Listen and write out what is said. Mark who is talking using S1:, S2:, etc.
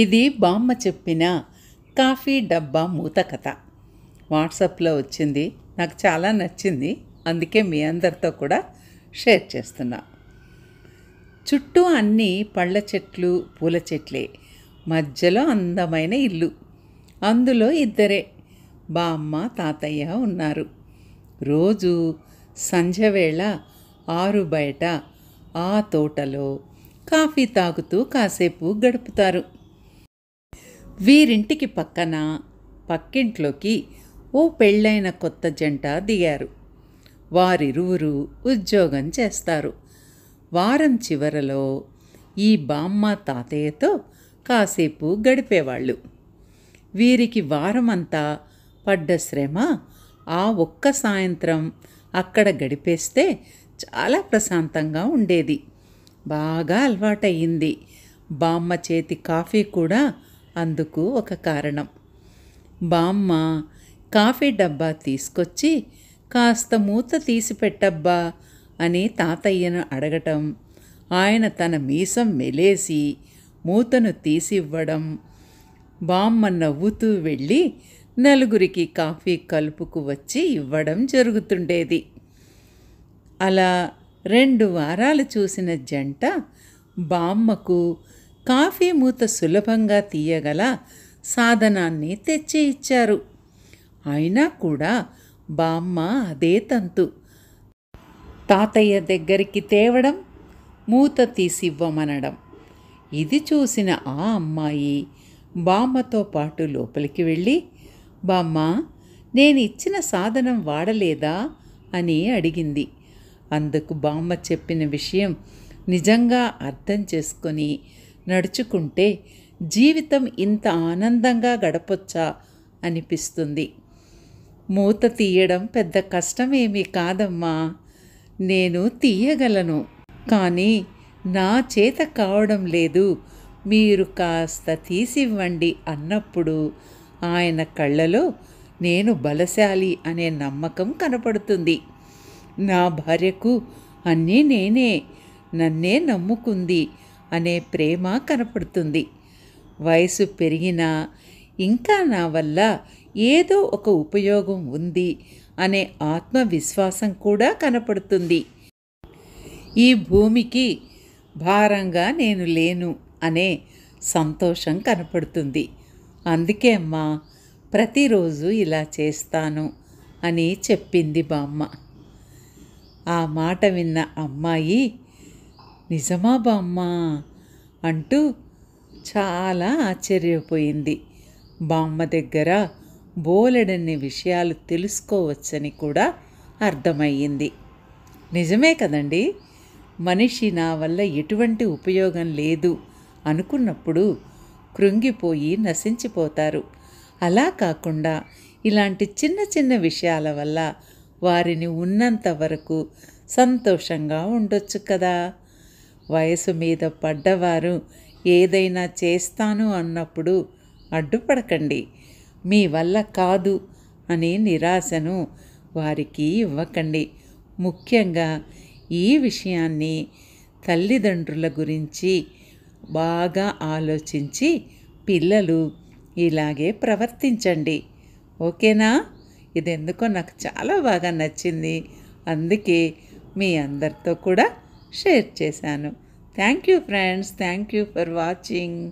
S1: ఇది బామ్మ చెప్పిన కాఫీ డబ్బా మూత కథ వాట్సాప్లో వచ్చింది నాకు చాలా నచ్చింది అందుకే మీ అందరితో కూడా షేర్ చేస్తున్నా చుట్టూ అన్ని పళ్ళ చెట్లు పూల చెట్లే మధ్యలో అందమైన ఇల్లు అందులో ఇద్దరే బామ్మ తాతయ్య ఉన్నారు రోజు సంజవేళ ఆరు బయట ఆ తోటలో కాఫీ తాగుతూ కాసేపు గడుపుతారు వీరింటికి పక్కన పక్కింట్లోకి ఓ పెళ్ళైన కొత్త జంట దిగారు వారిరువురు ఉద్యోగం చేస్తారు వారం చివరలో ఈ బామ్మ తాతయ్యతో కాసేపు గడిపేవాళ్ళు వీరికి వారమంతా పడ్డ శ్రమ ఆ ఒక్క సాయంత్రం అక్కడ గడిపేస్తే చాలా ప్రశాంతంగా ఉండేది బాగా అలవాటయింది బామ్మ చేతి కాఫీ కూడా అందుకు ఒక కారణం బామ్మ కాఫీ డబ్బా తీసుకొచ్చి కాస్త మూత తీసి పెట్టబ్బా అని తాతయ్యను అడగటం ఆయన తన మీసం మెలేసి మూతను తీసివ్వడం బామ్మ నవ్వుతూ వెళ్ళి నలుగురికి కాఫీ కలుపుకు వచ్చి ఇవ్వడం జరుగుతుండేది అలా రెండు వారాలు చూసిన జంట బామ్మకు కాఫీ మూత సులభంగా తీయగల సాధనాన్ని తెచ్చి ఇచ్చారు అయినా కూడా బామ్మ అదే తంతు తాతయ్య దగ్గరికి తేవడం మూత తీసివ్వమనడం ఇది చూసిన ఆ అమ్మాయి బామ్మతో పాటు లోపలికి వెళ్ళి బామ్మ నేను ఇచ్చిన సాధనం వాడలేదా అని అడిగింది అందుకు బామ్మ చెప్పిన విషయం నిజంగా అర్థం చేసుకొని నడుచుకుంటే జీవితం ఇంత ఆనందంగా గడపొచ్చా అనిపిస్తుంది మూత తీయడం పెద్ద కష్టమేమీ కాదమ్మా నేను తీయగలను కానీ నా చేత కావడం లేదు మీరు కాస్త తీసివ్వండి అన్నప్పుడు ఆయన కళ్ళలో నేను బలశాలి అనే నమ్మకం కనపడుతుంది నా భార్యకు అన్నీ నేనే నన్నే నమ్ముకుంది అనే ప్రేమ కనపడుతుంది వయసు పెరిగినా ఇంకా నా వల్ల ఏదో ఒక ఉపయోగం ఉంది అనే ఆత్మవిశ్వాసం కూడా కనపడుతుంది ఈ భూమికి భారంగా నేను లేను అనే సంతోషం కనపడుతుంది అందుకే అమ్మా ప్రతిరోజు ఇలా చేస్తాను అని చెప్పింది బామ్మ ఆ మాట విన్న అమ్మాయి నిజమా బామ్మ అంటూ చాలా ఆశ్చర్యపోయింది బామ్మ దగ్గర బోలెడన్ని విషయాలు తెలుసుకోవచ్చని కూడా అర్థమయ్యింది నిజమే కదండి మనిషి నా వల్ల ఎటువంటి ఉపయోగం లేదు అనుకున్నప్పుడు కృంగిపోయి నశించిపోతారు అలా కాకుండా ఇలాంటి చిన్న చిన్న విషయాల వల్ల వారిని ఉన్నంత వరకు సంతోషంగా ఉండొచ్చు కదా వయసు మీద పడ్డవారు ఏదైనా చేస్తాను అన్నప్పుడు అడ్డుపడకండి మీ వల్ల కాదు అనే నిరాశను వారికి ఇవ్వకండి ముఖ్యంగా ఈ విషయాన్ని తల్లిదండ్రుల గురించి బాగా ఆలోచించి పిల్లలు ఇలాగే ప్రవర్తించండి ఓకేనా ఇది ఎందుకో నాకు చాలా బాగా నచ్చింది అందుకే మీ అందరితో కూడా షేర్ చేశాను thank you friends thank you for watching